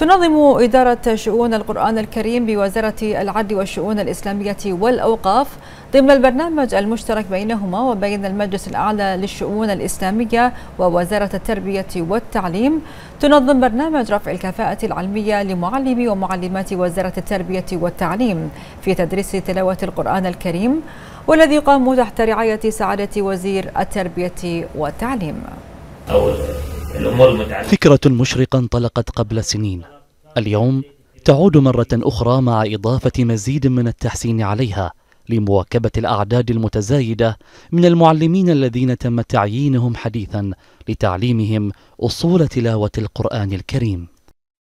تنظم إدارة شؤون القرآن الكريم بوزارة العدل والشؤون الإسلامية والأوقاف ضمن البرنامج المشترك بينهما وبين المجلس الأعلى للشؤون الإسلامية ووزارة التربية والتعليم تنظم برنامج رفع الكفاءة العلمية لمعلمي ومعلمات وزارة التربية والتعليم في تدريس تلاوة القرآن الكريم والذي يقام تحت رعاية سعادة وزير التربية والتعليم. أولا. الأمور المتعلقة فكرة مشرقة انطلقت قبل سنين اليوم تعود مرة أخرى مع إضافة مزيد من التحسين عليها لمواكبة الأعداد المتزايدة من المعلمين الذين تم تعيينهم حديثا لتعليمهم أصول تلاوة القرآن الكريم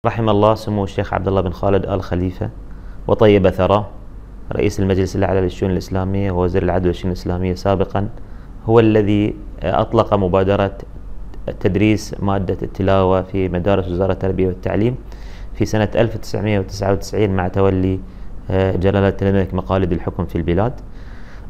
رحم الله سمو الشيخ عبد الله بن خالد آل خليفة وطيب ثراه رئيس المجلس الأعلى للشؤون الإسلامية ووزير العدل والشؤون الإسلامية سابقا هو الذي أطلق مبادرة تدريس مادة التلاوة في مدارس وزارة التربية والتعليم في سنة 1999 مع تولي آه، جلالة الملك مقالد الحكم في البلاد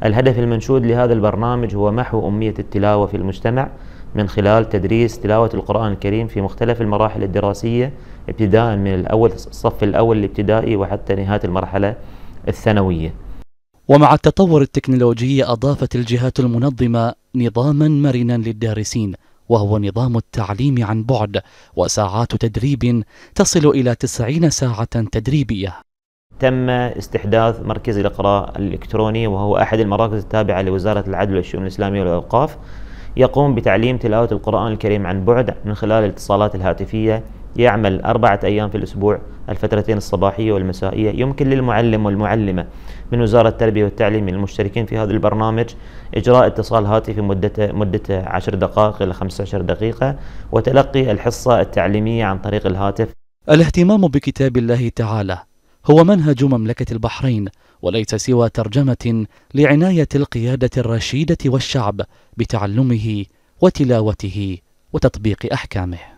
الهدف المنشود لهذا البرنامج هو محو أمية التلاوة في المجتمع من خلال تدريس تلاوة القرآن الكريم في مختلف المراحل الدراسية ابتداء من الأول الصف الأول الابتدائي وحتى نهاية المرحلة الثانوية ومع التطور التكنولوجي أضافت الجهات المنظمة نظاما مرنا للدارسين وهو نظام التعليم عن بعد وساعات تدريب تصل إلى 90 ساعة تدريبية تم استحداث مركز الإقراء الإلكتروني وهو أحد المراكز التابعة لوزارة العدل والشؤون الإسلامية والأوقاف يقوم بتعليم تلاوة القرآن الكريم عن بعد من خلال الاتصالات الهاتفية يعمل أربعة أيام في الأسبوع الفترتين الصباحية والمسائية يمكن للمعلم والمعلمة من وزارة التربية والتعليم من المشتركين في هذا البرنامج إجراء اتصال هاتفي مدته مدته 10 دقائق إلى 15 دقيقة وتلقي الحصة التعليمية عن طريق الهاتف الاهتمام بكتاب الله تعالى هو منهج مملكة البحرين وليس سوى ترجمة لعناية القيادة الرشيدة والشعب بتعلمه وتلاوته وتطبيق أحكامه